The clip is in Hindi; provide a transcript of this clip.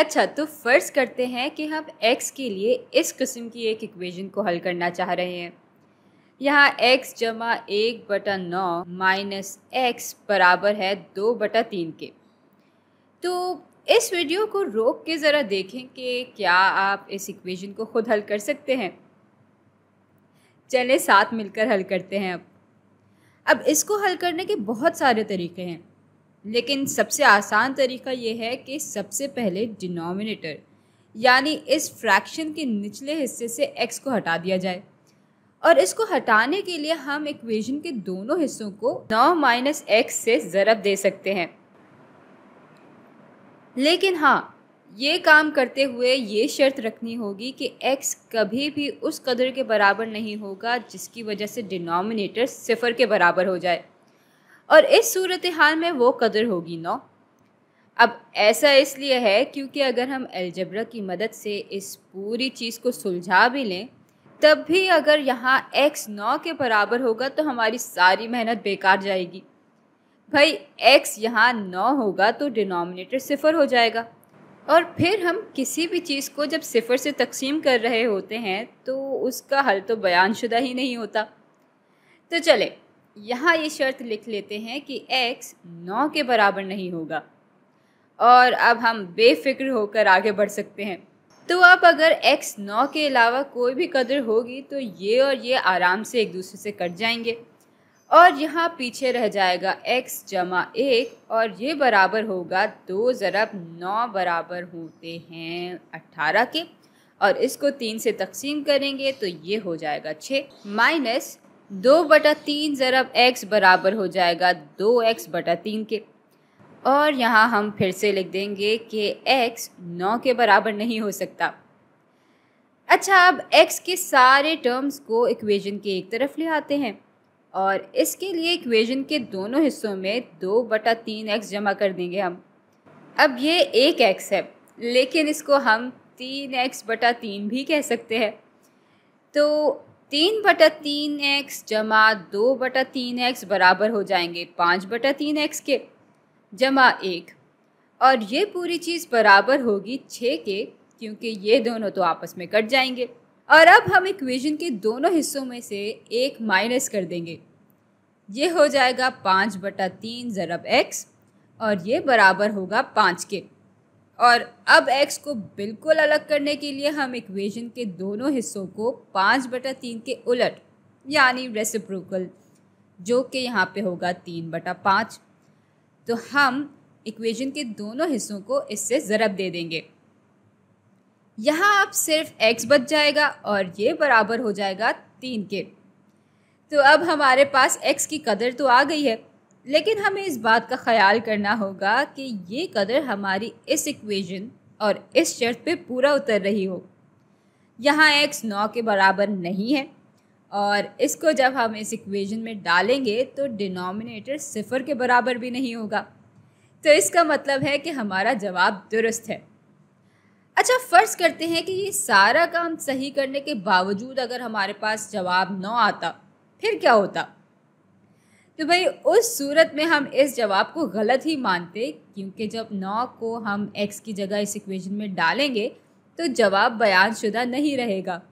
अच्छा तो फ़र्ज़ करते हैं कि हम x के लिए इस किस्म की एक इक्वेशन को हल करना चाह रहे हैं यहाँ x जमा एक बटा नौ माइनस एक्स बराबर है दो बटा तीन के तो इस वीडियो को रोक के ज़रा देखें कि क्या आप इस इक्वेशन को खुद हल कर सकते हैं चले साथ मिलकर हल करते हैं अब अब इसको हल करने के बहुत सारे तरीके हैं लेकिन सबसे आसान तरीका ये है कि सबसे पहले डिनोमिनेटर यानी इस फ्रैक्शन के निचले हिस्से से एक्स को हटा दिया जाए और इसको हटाने के लिए हम इक्वेशन के दोनों हिस्सों को नौ माइनस एक्स से ज़रब दे सकते हैं लेकिन हाँ ये काम करते हुए ये शर्त रखनी होगी कि एक्स कभी भी उस कदर के बराबर नहीं होगा जिसकी वजह से डिनोमिनेटर सिफर के बराबर हो जाए और इस सूरत हाल में वो कदर होगी नौ अब ऐसा इसलिए है क्योंकि अगर हम एलजब्रा की मदद से इस पूरी चीज़ को सुलझा भी लें तब भी अगर यहाँ एक्स नौ के बराबर होगा तो हमारी सारी मेहनत बेकार जाएगी भाई एक्स यहाँ नौ होगा तो डिनोमिनेटर सिफर हो जाएगा और फिर हम किसी भी चीज़ को जब सिफर से तकसीम कर रहे होते हैं तो उसका हल तो बयानशुदा ही नहीं होता तो चले यहाँ ये शर्त लिख लेते हैं कि x नौ के बराबर नहीं होगा और अब हम बेफिक्र होकर आगे बढ़ सकते हैं तो अब अगर x नौ के अलावा कोई भी कदर होगी तो ये और ये आराम से एक दूसरे से कट जाएंगे और यहाँ पीछे रह जाएगा x जमा एक और ये बराबर होगा दो ज़रब नौ बराबर होते हैं अट्ठारह के और इसको तीन से तकसीम करेंगे तो ये हो जाएगा छः माइनस दो बटा तीन ज़रब एक्स बराबर हो जाएगा दो एक्स बटा तीन के और यहाँ हम फिर से लिख देंगे कि एक्स नौ के बराबर नहीं हो सकता अच्छा अब एक्स के सारे टर्म्स को इक्वेशन के एक तरफ ले आते हैं और इसके लिए इक्वेशन के दोनों हिस्सों में दो बटा तीन एक्स जमा कर देंगे हम अब ये एक एक्स है लेकिन इसको हम तीन एक्स बटा तीन भी कह सकते हैं तो तीन बटा तीन एक्स जमा दो बटा तीन एक्स बराबर हो जाएंगे पाँच बटा तीन एक्स के जमा एक और ये पूरी चीज़ बराबर होगी छः के क्योंकि ये दोनों तो आपस में कट जाएंगे और अब हम इक्वेशन के दोनों हिस्सों में से एक माइनस कर देंगे ये हो जाएगा पाँच बटा तीन ज़रब एक्स और ये बराबर होगा पाँच के और अब एक्स को बिल्कुल अलग करने के लिए हम इक्वेशन के दोनों हिस्सों को पाँच बटा तीन के उलट यानी रेसिप्रोकल जो कि यहाँ पे होगा तीन बटा पाँच तो हम इक्वेशन के दोनों हिस्सों को इससे ज़रब दे देंगे यहाँ अब सिर्फ x बच जाएगा और ये बराबर हो जाएगा तीन के तो अब हमारे पास x की कदर तो आ गई है लेकिन हमें इस बात का ख्याल करना होगा कि ये कदर हमारी इस इक्वेशन और इस शर्त पे पूरा उतर रही हो यहाँ एक्स नौ के बराबर नहीं है और इसको जब हम इस इक्वेशन में डालेंगे तो डिनोमिनेटर सिफर के बराबर भी नहीं होगा तो इसका मतलब है कि हमारा जवाब दुरुस्त है अच्छा फ़र्ज़ करते हैं कि ये सारा काम सही करने के बावजूद अगर हमारे पास जवाब नौ आता फिर क्या होता तो भाई उस सूरत में हम इस जवाब को गलत ही मानते क्योंकि जब नौ को हम एक्स की जगह इस इक्वेशन में डालेंगे तो जवाब बयान शुदा नहीं रहेगा